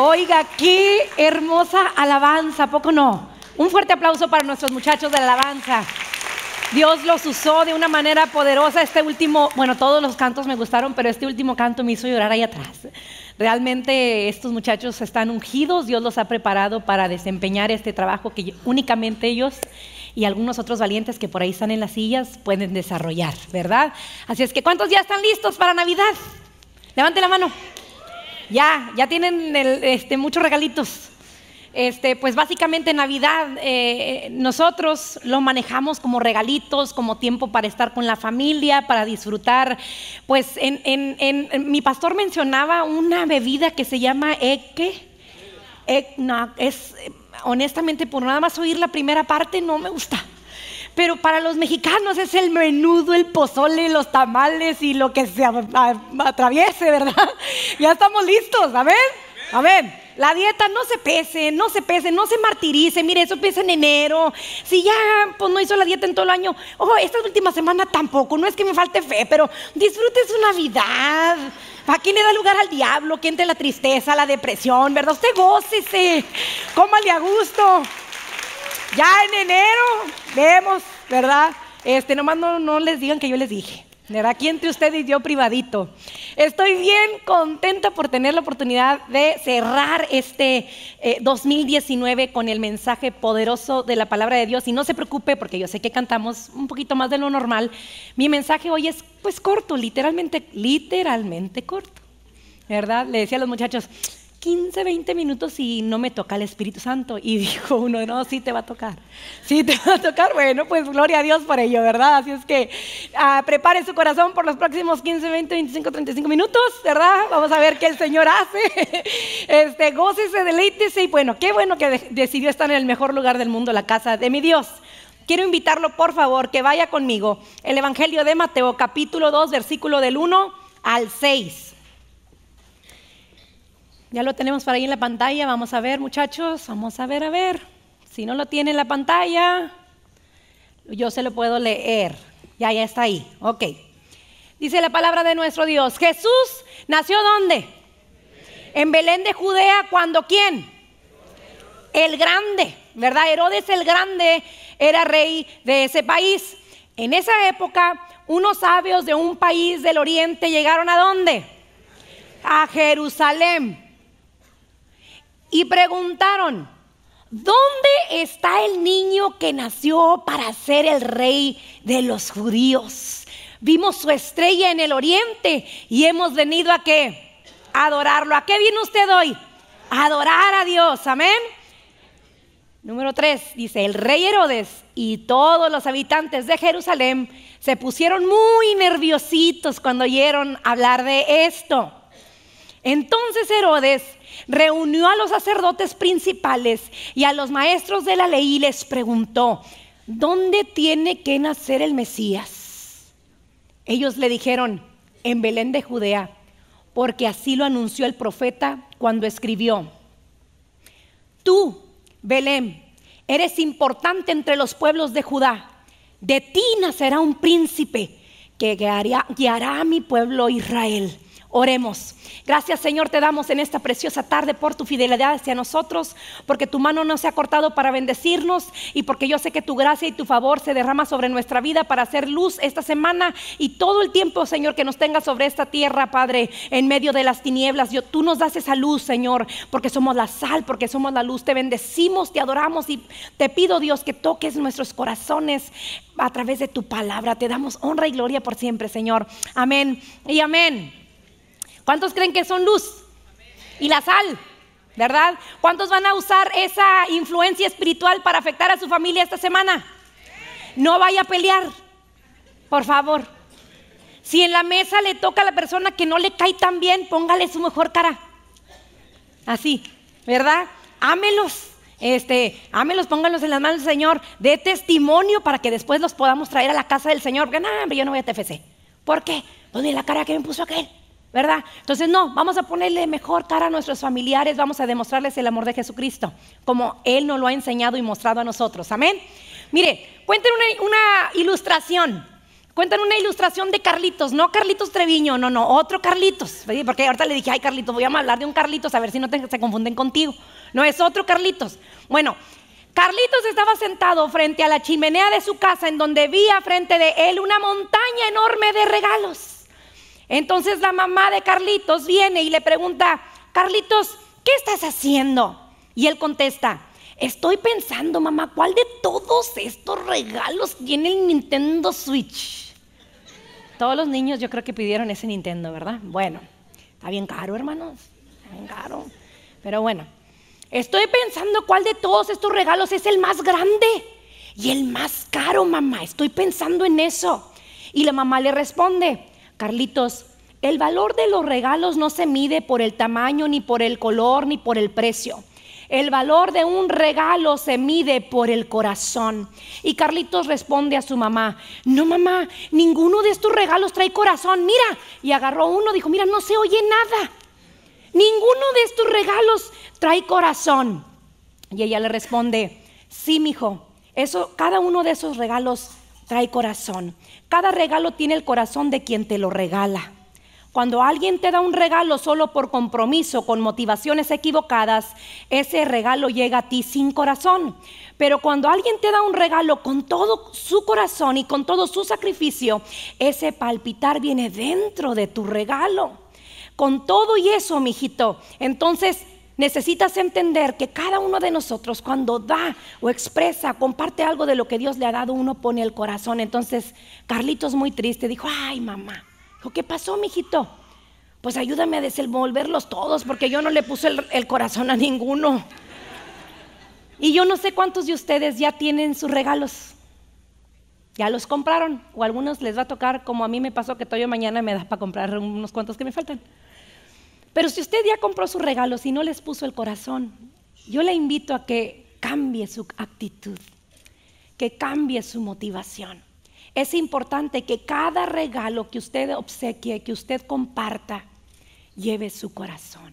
Oiga, qué hermosa alabanza, poco no? Un fuerte aplauso para nuestros muchachos de alabanza. Dios los usó de una manera poderosa. Este último, bueno, todos los cantos me gustaron, pero este último canto me hizo llorar ahí atrás. Realmente estos muchachos están ungidos, Dios los ha preparado para desempeñar este trabajo que únicamente ellos y algunos otros valientes que por ahí están en las sillas pueden desarrollar, ¿verdad? Así es que, ¿cuántos ya están listos para Navidad? Levante la mano. Ya, ya tienen este, muchos regalitos. Este, pues básicamente Navidad eh, eh, nosotros lo manejamos como regalitos, como tiempo para estar con la familia, para disfrutar. Pues en, mi pastor mencionaba una bebida que se llama eque. Eh, no, es honestamente por nada más oír la primera parte no me gusta. Pero para los mexicanos es el menudo, el pozole, los tamales y lo que se atraviese, ¿verdad? Ya estamos listos, ¿A ver? La dieta no se pese, no se pese, no se martirice. Mire, eso empieza en enero. Si ya pues, no hizo la dieta en todo el año, ojo, esta última semana tampoco. No es que me falte fe, pero disfrute su Navidad. ¿A quién le da lugar al diablo? ¿Quién te la tristeza, la depresión, verdad? Usted gócese, cómale a gusto. Ya en enero vemos, ¿verdad? Este, nomás no, no les digan que yo les dije. ¿verdad? Aquí entre ustedes y yo privadito. Estoy bien contenta por tener la oportunidad de cerrar este 2019 eh, con el mensaje poderoso de la palabra de Dios. Y no se preocupe, porque yo sé que cantamos un poquito más de lo normal. Mi mensaje hoy es pues corto, literalmente, literalmente corto. ¿Verdad? Le decía a los muchachos, 15, 20 minutos y no me toca el Espíritu Santo. Y dijo uno, no, sí te va a tocar. Sí te va a tocar. Bueno, pues gloria a Dios por ello, ¿verdad? Así es que ah, prepare su corazón por los próximos 15, 20, 25, 35 minutos, ¿verdad? Vamos a ver qué el Señor hace. Este, gócese, deleítese. Y bueno, qué bueno que decidió estar en el mejor lugar del mundo, la casa de mi Dios. Quiero invitarlo, por favor, que vaya conmigo. El Evangelio de Mateo, capítulo 2, versículo del 1 al 6. Ya lo tenemos por ahí en la pantalla. Vamos a ver, muchachos. Vamos a ver, a ver. Si no lo tiene en la pantalla, yo se lo puedo leer. Ya, ya está ahí. Ok. Dice la palabra de nuestro Dios. Jesús nació dónde? En Belén de Judea, cuando quién? El grande, ¿verdad? Herodes el grande era rey de ese país. En esa época, unos sabios de un país del oriente llegaron a dónde? A Jerusalén y preguntaron, ¿dónde está el niño que nació para ser el rey de los judíos? Vimos su estrella en el oriente y hemos venido a qué? A adorarlo. ¿A qué viene usted hoy? A adorar a Dios, amén. Número 3 dice, el rey Herodes y todos los habitantes de Jerusalén se pusieron muy nerviositos cuando oyeron hablar de esto. Entonces Herodes reunió a los sacerdotes principales y a los maestros de la ley y les preguntó, ¿dónde tiene que nacer el Mesías? Ellos le dijeron, en Belén de Judea, porque así lo anunció el profeta cuando escribió, tú, Belén, eres importante entre los pueblos de Judá, de ti nacerá un príncipe que guiará, a mi pueblo Israel. Oremos. Gracias Señor te damos en esta preciosa tarde por tu fidelidad hacia nosotros, porque tu mano no se ha cortado para bendecirnos y porque yo sé que tu gracia y tu favor se derrama sobre nuestra vida para hacer luz esta semana y todo el tiempo Señor que nos tengas sobre esta tierra Padre en medio de las tinieblas. Yo, tú nos das esa luz Señor porque somos la sal, porque somos la luz. Te bendecimos, te adoramos y te pido Dios que toques nuestros corazones a través de tu palabra. Te damos honra y gloria por siempre Señor. Amén y amén. ¿Cuántos creen que son luz? Y la sal, ¿verdad? ¿Cuántos van a usar esa influencia espiritual para afectar a su familia esta semana? No vaya a pelear, por favor. Si en la mesa le toca a la persona que no le cae tan bien, póngale su mejor cara. Así, ¿verdad? Ámelos. Este, ámelos, pónganlos en las manos del Señor, de testimonio para que después los podamos traer a la casa del Señor. Porque no, yo no voy a TFC. ¿Por qué? Pues la cara que me puso aquel. ¿verdad? Entonces, no, vamos a ponerle mejor cara a nuestros familiares, vamos a demostrarles el amor de Jesucristo, como Él nos lo ha enseñado y mostrado a nosotros. Amén. Mire, cuenten una, ilustración. Cuenten una ilustración de Carlitos, no Carlitos Treviño, no, no, otro Carlitos. Porque ahorita le dije, ay Carlitos, voy a hablar de un Carlitos, a ver si no se confunden contigo. No, es otro Carlitos. Bueno, Carlitos estaba sentado frente a la chimenea de su casa, en donde vía frente de él una montaña enorme de regalos. Entonces la mamá de Carlitos viene y le pregunta, Carlitos, ¿qué estás haciendo? Y él contesta, estoy pensando, mamá, ¿cuál de todos estos regalos tiene el Nintendo Switch? Todos los niños yo creo que pidieron ese Nintendo, ¿verdad? Bueno, está bien caro, hermanos, está bien caro. Pero bueno, estoy pensando cuál de todos estos regalos es el más grande y el más caro, mamá. Estoy pensando en eso. Y la mamá le responde, Carlitos, el valor de los regalos no se mide por el tamaño, ni por el color, ni por el precio. El valor de un regalo se mide por el corazón. Y Carlitos responde a su mamá, no mamá, ninguno de estos regalos trae corazón, mira. Y agarró uno, dijo, mira, no se oye nada. Ninguno de estos regalos trae corazón. Y ella le responde, sí, mijo, eso, cada uno de esos regalos trae corazón. Cada regalo tiene el corazón de quien te lo regala. Cuando alguien te da un regalo solo por compromiso, con motivaciones equivocadas, ese regalo llega a ti sin corazón. Pero cuando alguien te da un regalo con todo su corazón y con todo su sacrificio, ese palpitar viene dentro de tu regalo. Con todo y eso, mijito. Entonces, Necesitas entender que cada uno de nosotros cuando da o expresa, comparte algo de lo que Dios le ha dado, uno pone el corazón. Entonces, Carlitos muy triste dijo, "Ay, mamá. Dijo, "¿Qué pasó, mijito?" Pues ayúdame a desenvolverlos todos porque yo no le puse el, corazón a ninguno. Y yo no sé cuántos de ustedes ya tienen sus regalos. Ya los compraron o algunos les va a tocar como a mí me pasó que todavía mañana me da para comprar unos cuantos que me faltan. Pero si usted ya compró sus regalos y no les puso el corazón, yo le invito a que cambie su actitud, que cambie su motivación. Es importante que cada regalo que usted obsequie, que usted comparta, lleve su corazón.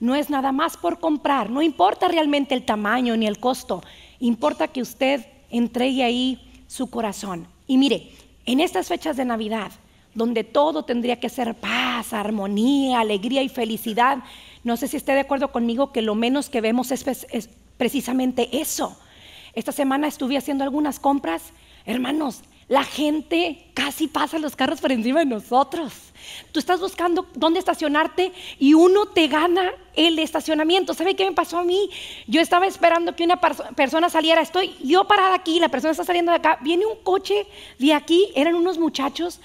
No es nada más por comprar, no importa realmente el tamaño ni el costo, importa que usted entregue ahí su corazón. Y mire, en estas fechas de Navidad, donde todo tendría que ser paz, armonía, alegría y felicidad. No sé si esté de acuerdo conmigo que lo menos que vemos pues, es, precisamente eso. Esta semana estuve haciendo algunas compras. Hermanos, la gente casi pasa los carros por encima de nosotros. Tú estás buscando dónde estacionarte y uno te gana el estacionamiento. ¿Sabe qué me pasó a mí? Yo estaba esperando que una persona saliera. Estoy yo parada aquí, la persona está saliendo de acá. Viene un coche de aquí, eran unos muchachos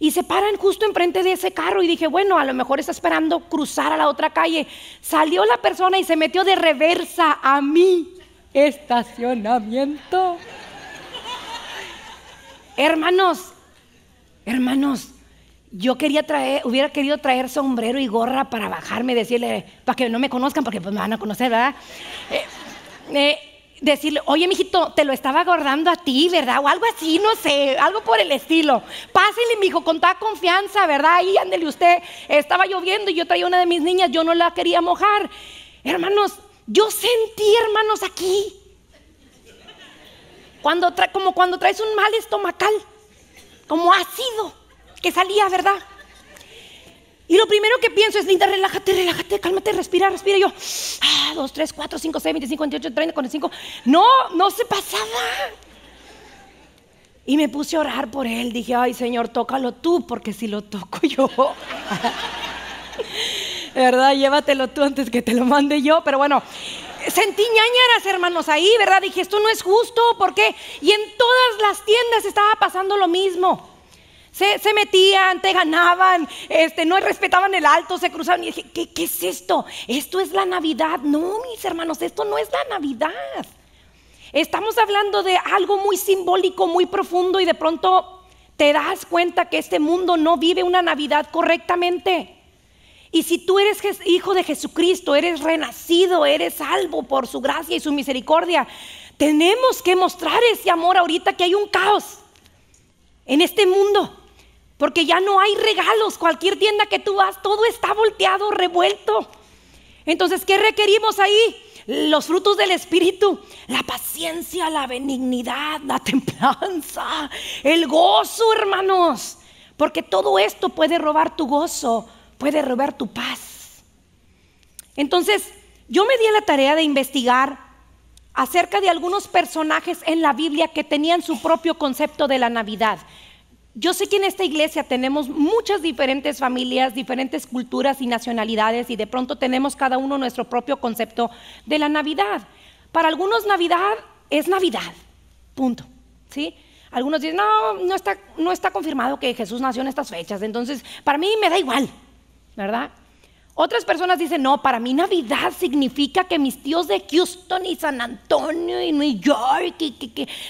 y se paran justo enfrente de ese carro y dije, bueno, a lo mejor está esperando cruzar a la otra calle. Salió la persona y se metió de reversa a mi estacionamiento. hermanos, hermanos, yo quería traer, hubiera querido traer sombrero y gorra para bajarme, decirle, para que no me conozcan, porque pues me van a conocer, ¿verdad? eh, eh decirle, oye, mijito, te lo estaba guardando a ti, ¿verdad? O algo así, no sé, algo por el estilo. Pásele, mijo, con toda confianza, ¿verdad? Ahí, ándele usted. Estaba lloviendo y yo traía una de mis niñas, yo no la quería mojar. Hermanos, yo sentí, hermanos, aquí. Cuando como cuando traes un mal estomacal, como ácido, que salía, ¿verdad? Y lo primero que pienso es, Linda, relájate, relájate, cálmate, respira, respira. Y yo, ah, dos, cuatro, cinco, seis, 5, veintiocho, treinta, cuarenta y cinco. No, no se pasaba. Y me puse a orar por él. Dije, ay, Señor, tócalo tú, porque si lo toco yo. ¿Verdad? Llévatelo tú antes que te lo mande yo. Pero bueno, sentí ñañaras, hermanos, ahí, ¿verdad? Dije, esto no es justo, ¿por qué? Y en todas las tiendas estaba pasando lo mismo. Se, metían, te ganaban, este, no respetaban el alto, se cruzaban y dije, ¿qué, ¿qué es esto? Esto es la Navidad. No, mis hermanos, esto no es la Navidad. Estamos hablando de algo muy simbólico, muy profundo y de pronto te das cuenta que este mundo no vive una Navidad correctamente. Y si tú eres hijo de Jesucristo, eres renacido, eres salvo por su gracia y su misericordia, tenemos que mostrar ese amor ahorita que hay un caos en este mundo. Porque ya no hay regalos. Cualquier tienda que tú vas, todo está volteado, revuelto. Entonces, ¿qué requerimos ahí? Los frutos del Espíritu, la paciencia, la benignidad, la templanza, el gozo, hermanos. Porque todo esto puede robar tu gozo, puede robar tu paz. Entonces, yo me di a la tarea de investigar acerca de algunos personajes en la Biblia que tenían su propio concepto de la Navidad. Yo sé que en esta iglesia tenemos muchas diferentes familias, diferentes culturas y nacionalidades y de pronto tenemos cada uno nuestro propio concepto de la Navidad. Para algunos Navidad es Navidad, punto. ¿Sí? Algunos dicen, no, no está, no está confirmado que Jesús nació en estas fechas, entonces para mí me da igual, ¿verdad? Otras personas dicen, no, para mí Navidad significa que mis tíos de Houston y San Antonio y New York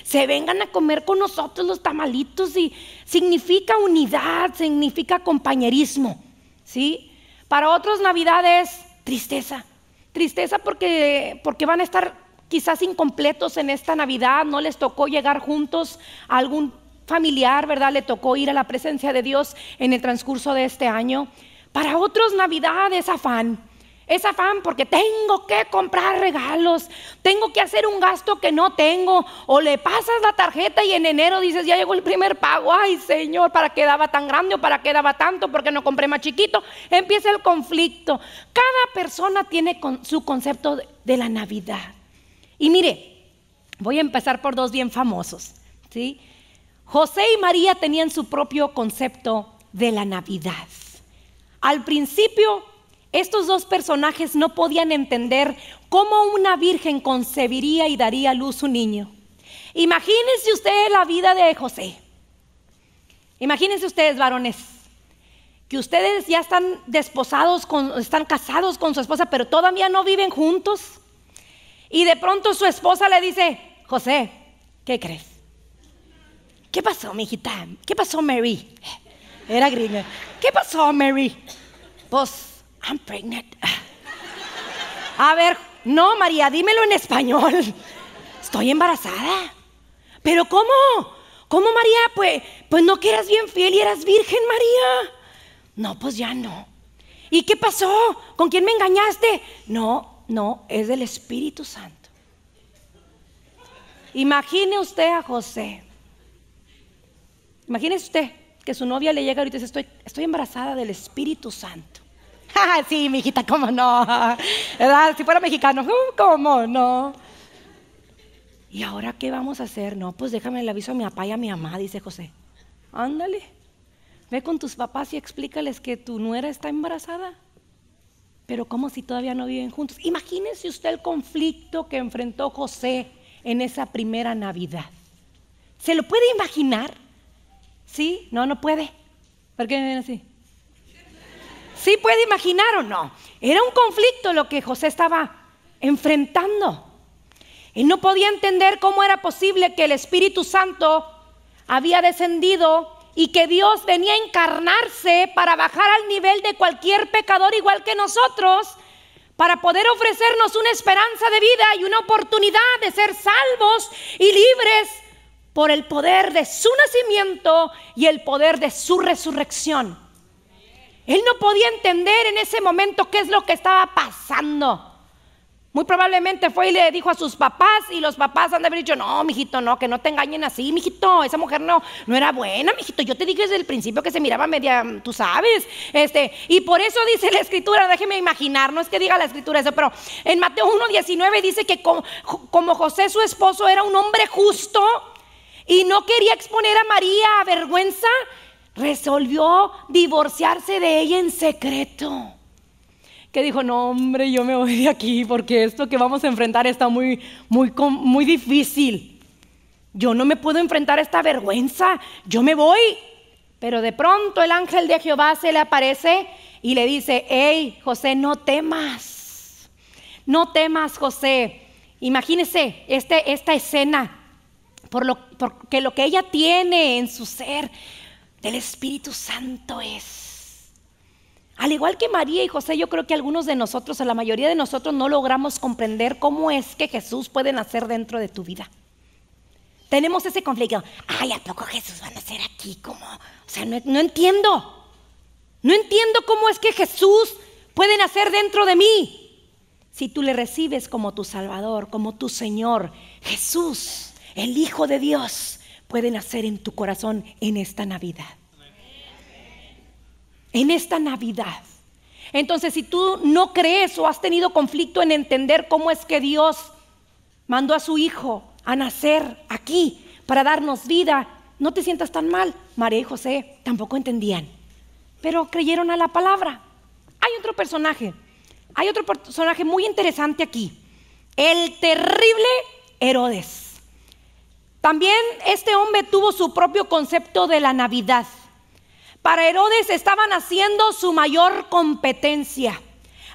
se vengan a comer con nosotros los tamalitos y significa unidad, significa compañerismo, ¿sí? Para otros Navidad es tristeza, tristeza porque, porque van a estar quizás incompletos en esta Navidad, no les tocó llegar juntos a algún familiar, ¿verdad? Le tocó ir a la presencia de Dios en el transcurso de este año. Para otros Navidad es afán. Es afán porque tengo que comprar regalos, tengo que hacer un gasto que no tengo, o le pasas la tarjeta y en enero dices, ya llegó el primer pago, ay Señor, ¿para qué daba tan grande o para qué daba tanto? porque no compré más chiquito? Empieza el conflicto. Cada persona tiene su concepto de la Navidad. Y mire, voy a empezar por dos bien famosos. ¿sí? José y María tenían su propio concepto de la Navidad. Al principio, estos dos personajes no podían entender cómo una virgen concebiría y daría a luz un niño. Imagínense ustedes la vida de José. Imagínense ustedes, varones, que ustedes ya están desposados, están casados con su esposa, pero todavía no viven juntos. Y de pronto su esposa le dice, José, ¿qué crees? ¿Qué pasó, mi mijita? ¿Qué pasó, Mary? Era gringa. ¿Qué pasó, Mary? Pues, I'm pregnant. A ver, no, María, dímelo en español. Estoy embarazada. ¿Pero cómo? ¿Cómo, María? Pues, pues no que eras bien fiel y eras virgen, María. No, pues ya no. ¿Y qué pasó? ¿Con quién me engañaste? No, no, es del Espíritu Santo. Imagine usted a José. Imagínese usted que su novia le llega ahorita y dice, estoy, embarazada del Espíritu Santo. Ah, sí, mijita, cómo no. Si fuera mexicano, uh, cómo no. ¿Y ahora qué vamos a hacer? No, pues déjame el aviso a mi papá y a mi mamá, dice José. Ándale, ve con tus papás y explícales que tu nuera está embarazada. Pero como si todavía no viven juntos. Imagínense usted el conflicto que enfrentó José en esa primera Navidad. ¿Se lo puede imaginar? ¿Sí? No, no puede. ¿Por qué me viene así? ¿Sí puede imaginar o no? Era un conflicto lo que José estaba enfrentando. Él no podía entender cómo era posible que el Espíritu Santo había descendido y que Dios venía a encarnarse para bajar al nivel de cualquier pecador igual que nosotros, para poder ofrecernos una esperanza de vida y una oportunidad de ser salvos y libres por el poder de su nacimiento y el poder de su resurrección. Él no podía entender en ese momento qué es lo que estaba pasando. Muy probablemente fue y le dijo a sus papás y los papás han de haber dicho, no, mijito, no, que no te engañen así, mijito, esa mujer no, no era buena, mijito, yo te dije desde el principio que se miraba media, tú sabes, este, y por eso dice la escritura, déjeme imaginar, no es que diga la escritura eso, pero en Mateo 1.19 dice que como José su esposo era un hombre justo, y no quería exponer a María a vergüenza, resolvió divorciarse de ella en secreto. Que dijo, no hombre, yo me voy de aquí porque esto que vamos a enfrentar está muy, muy, muy difícil. Yo no me puedo enfrentar a esta vergüenza, yo me voy. Pero de pronto el ángel de Jehová se le aparece y le dice, hey José, no temas, no temas José. Imagínese este, esta escena porque lo que ella tiene en su ser del Espíritu Santo es. Al igual que María y José, yo creo que algunos de nosotros, o la mayoría de nosotros, no logramos comprender cómo es que Jesús puede nacer dentro de tu vida. Tenemos ese conflicto. Ay, ¿a poco Jesús va a nacer aquí? como, O sea, no, no entiendo. No entiendo cómo es que Jesús puede nacer dentro de mí. Si tú le recibes como tu Salvador, como tu Señor, Jesús el Hijo de Dios puede nacer en tu corazón en esta Navidad. En esta Navidad. Entonces, si tú no crees o has tenido conflicto en entender cómo es que Dios mandó a su Hijo a nacer aquí para darnos vida, no te sientas tan mal. María y José tampoco entendían, pero creyeron a la palabra. Hay otro personaje, hay otro personaje muy interesante aquí, el terrible Herodes. También este hombre tuvo su propio concepto de la Navidad. Para Herodes estaban haciendo su mayor competencia.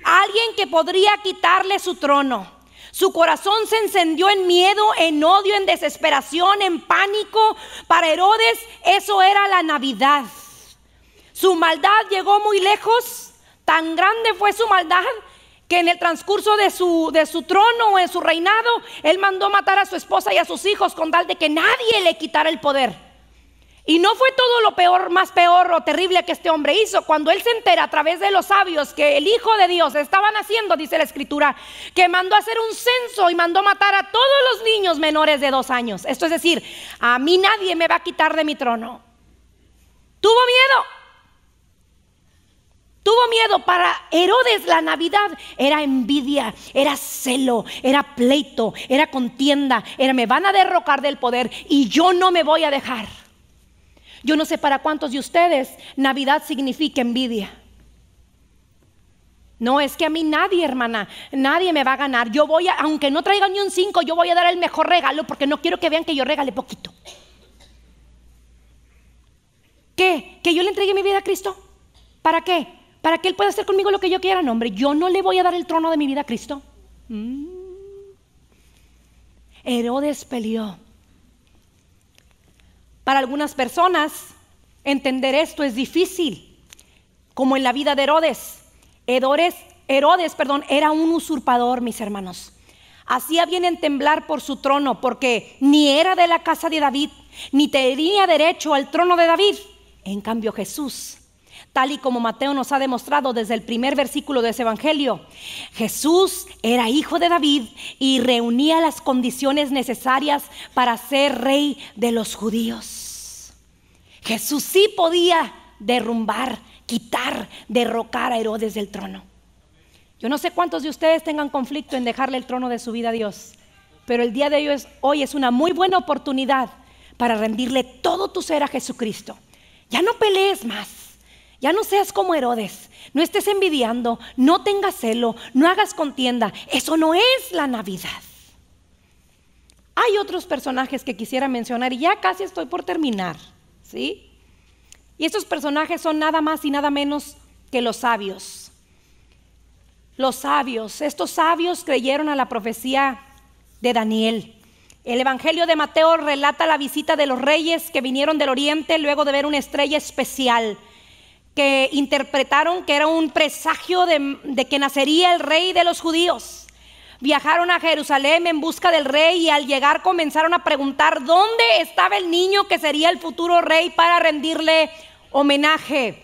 Alguien que podría quitarle su trono. Su corazón se encendió en miedo, en odio, en desesperación, en pánico. Para Herodes eso era la Navidad. Su maldad llegó muy lejos. Tan grande fue su maldad en el transcurso de su, de su trono o en su reinado, él mandó matar a su esposa y a sus hijos con tal de que nadie le quitara el poder. Y no fue todo lo peor, más peor o terrible que este hombre hizo. Cuando él se entera a través de los sabios que el Hijo de Dios estaban haciendo, dice la Escritura, que mandó hacer un censo y mandó matar a todos los niños menores de dos años. Esto es decir, a mí nadie me va a quitar de mi trono. Tuvo miedo. Tuvo miedo para Herodes la Navidad. Era envidia, era celo, era pleito, era contienda, era me van a derrocar del poder y yo no me voy a dejar. Yo no sé para cuántos de ustedes Navidad significa envidia. No, es que a mí nadie, hermana, nadie me va a ganar. Yo voy a, aunque no traiga ni un 5, yo voy a dar el mejor regalo porque no quiero que vean que yo regale poquito. ¿Qué? ¿Que yo le entregue mi vida a Cristo? ¿Para qué? para que Él pueda hacer conmigo lo que yo quiera. No, hombre, yo no le voy a dar el trono de mi vida a Cristo. Mm. Herodes peleó. Para algunas personas, entender esto es difícil, como en la vida de Herodes. Herodes, Herodes perdón, era un usurpador, mis hermanos. Hacía bien en temblar por su trono, porque ni era de la casa de David, ni tenía derecho al trono de David. En cambio, Jesús tal y como Mateo nos ha demostrado desde el primer versículo de ese Evangelio. Jesús era hijo de David y reunía las condiciones necesarias para ser rey de los judíos. Jesús sí podía derrumbar, quitar, derrocar a Herodes del trono. Yo no sé cuántos de ustedes tengan conflicto en dejarle el trono de su vida a Dios, pero el día de hoy es una muy buena oportunidad para rendirle todo tu ser a Jesucristo. Ya no pelees más. Ya no seas como Herodes, no estés envidiando, no tengas celo, no hagas contienda. Eso no es la Navidad. Hay otros personajes que quisiera mencionar y ya casi estoy por terminar, ¿sí? Y estos personajes son nada más y nada menos que los sabios. Los sabios, estos sabios creyeron a la profecía de Daniel. El Evangelio de Mateo relata la visita de los reyes que vinieron del oriente luego de ver una estrella especial que interpretaron que era un presagio de, que nacería el rey de los judíos. Viajaron a Jerusalén en busca del rey y al llegar comenzaron a preguntar dónde estaba el niño que sería el futuro rey para rendirle homenaje.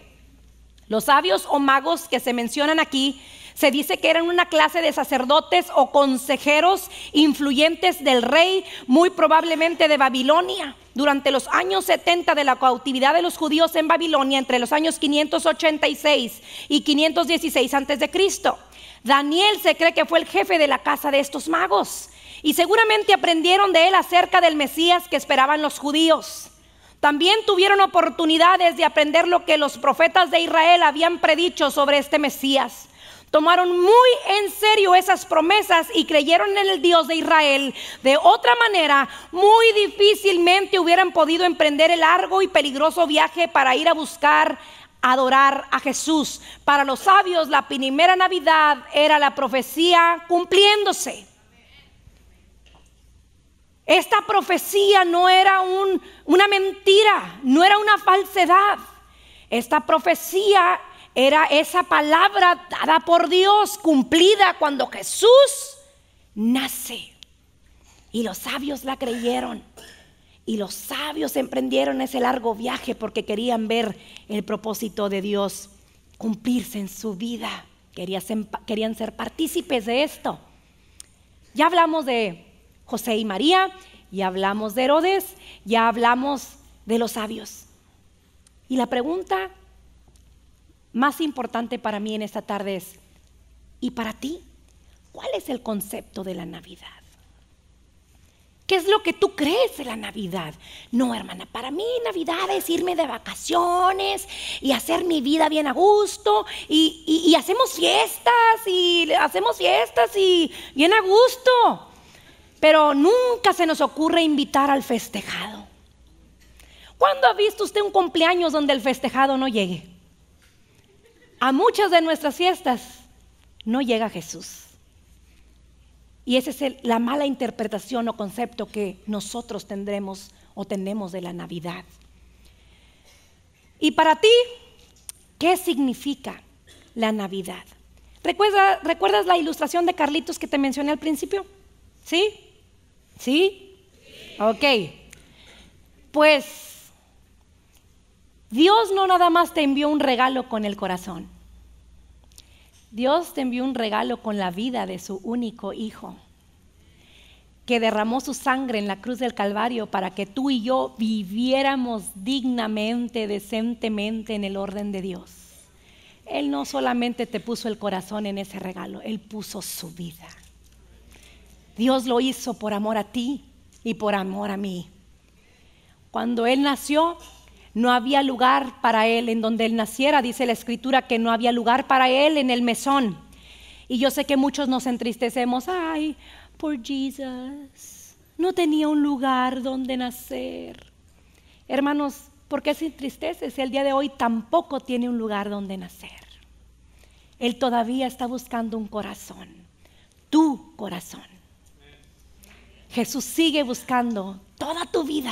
Los sabios o magos que se mencionan aquí se dice que eran una clase de sacerdotes o consejeros influyentes del rey, muy probablemente de Babilonia. Durante los años 70 de la cautividad de los judíos en Babilonia, entre los años 586 y 516 antes de Cristo, Daniel se cree que fue el jefe de la casa de estos magos y seguramente aprendieron de él acerca del Mesías que esperaban los judíos. También tuvieron oportunidades de aprender lo que los profetas de Israel habían predicho sobre este Mesías tomaron muy en serio esas promesas y creyeron en el Dios de Israel. De otra manera, muy difícilmente hubieran podido emprender el largo y peligroso viaje para ir a buscar adorar a Jesús. Para los sabios, la primera Navidad era la profecía cumpliéndose. Esta profecía no era un, una mentira, no era una falsedad. Esta profecía era esa palabra dada por Dios, cumplida cuando Jesús nace. Y los sabios la creyeron. Y los sabios emprendieron ese largo viaje porque querían ver el propósito de Dios cumplirse en su vida. Querían ser, partícipes de esto. Ya hablamos de José y María, ya hablamos de Herodes, ya hablamos de los sabios. Y la pregunta más importante para mí en esta tarde es, ¿y para ti? ¿Cuál es el concepto de la Navidad? ¿Qué es lo que tú crees de la Navidad? No, hermana, para mí Navidad es irme de vacaciones y hacer mi vida bien a gusto y, hacemos fiestas y hacemos fiestas y bien a gusto. Pero nunca se nos ocurre invitar al festejado. ¿Cuándo ha visto usted un cumpleaños donde el festejado no llegue? a muchas de nuestras fiestas no llega Jesús. Y esa es la mala interpretación o concepto que nosotros tendremos o tenemos de la Navidad. Y para ti, ¿qué significa la Navidad? ¿Recuerdas la ilustración de Carlitos que te mencioné al principio? ¿Sí? ¿Sí? sí. Ok. Pues Dios no nada más te envió un regalo con el corazón. Dios te envió un regalo con la vida de su único hijo, que derramó su sangre en la cruz del Calvario para que tú y yo viviéramos dignamente, decentemente en el orden de Dios. Él no solamente te puso el corazón en ese regalo, Él puso su vida. Dios lo hizo por amor a ti y por amor a mí. Cuando Él nació, no había lugar para él en donde él naciera, dice la escritura, que no había lugar para él en el mesón. Y yo sé que muchos nos entristecemos, ay, por Jesús, no tenía un lugar donde nacer. Hermanos, ¿por qué se entristece si el día de hoy tampoco tiene un lugar donde nacer? Él todavía está buscando un corazón, tu corazón. Jesús sigue buscando toda tu vida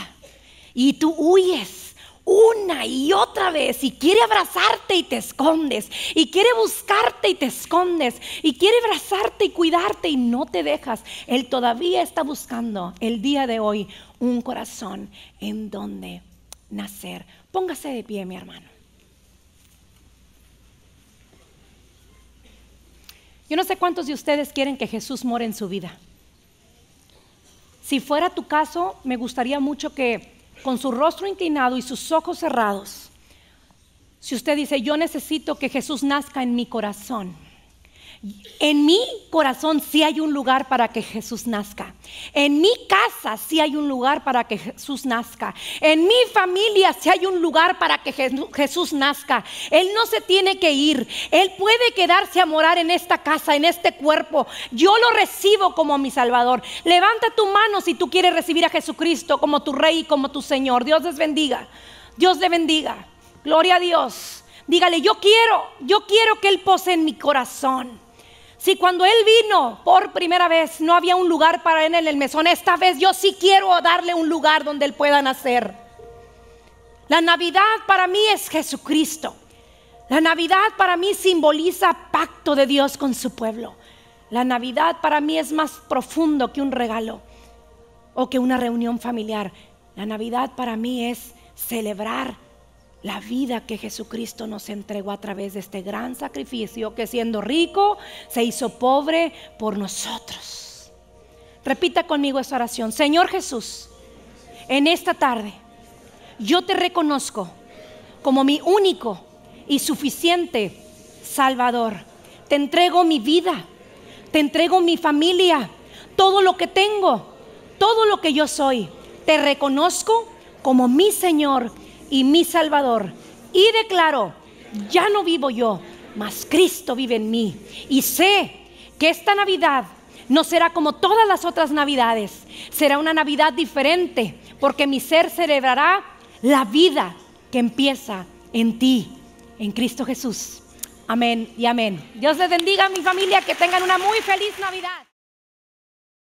y tú huyes una y otra vez y quiere abrazarte y te escondes y quiere buscarte y te escondes y quiere abrazarte y cuidarte y no te dejas. Él todavía está buscando el día de hoy un corazón en donde nacer. Póngase de pie, mi hermano. Yo no sé cuántos de ustedes quieren que Jesús more en su vida. Si fuera tu caso, me gustaría mucho que con su rostro inclinado y sus ojos cerrados, si usted dice, yo necesito que Jesús nazca en mi corazón, en mi corazón sí hay un lugar para que Jesús nazca. En mi casa sí hay un lugar para que Jesús nazca. En mi familia sí hay un lugar para que Jesús nazca. Él no se tiene que ir. Él puede quedarse a morar en esta casa, en este cuerpo. Yo lo recibo como mi Salvador. Levanta tu mano si tú quieres recibir a Jesucristo como tu Rey y como tu Señor. Dios les bendiga. Dios te bendiga. Gloria a Dios. Dígale, yo quiero, yo quiero que Él pose en mi corazón. Si cuando Él vino por primera vez no había un lugar para Él en el mesón, esta vez yo sí quiero darle un lugar donde Él pueda nacer. La Navidad para mí es Jesucristo. La Navidad para mí simboliza pacto de Dios con su pueblo. La Navidad para mí es más profundo que un regalo o que una reunión familiar. La Navidad para mí es celebrar la vida que Jesucristo nos entregó a través de este gran sacrificio que siendo rico se hizo pobre por nosotros. Repita conmigo esa oración. Señor Jesús, en esta tarde yo te reconozco como mi único y suficiente Salvador. Te entrego mi vida, te entrego mi familia, todo lo que tengo, todo lo que yo soy. Te reconozco como mi Señor y mi Salvador. Y declaro ya no vivo yo, mas Cristo vive en mí. Y sé que esta Navidad no será como todas las otras Navidades, será una Navidad diferente, porque mi ser celebrará la vida que empieza en ti, en Cristo Jesús. Amén y amén. Dios les bendiga a mi familia, que tengan una muy feliz Navidad.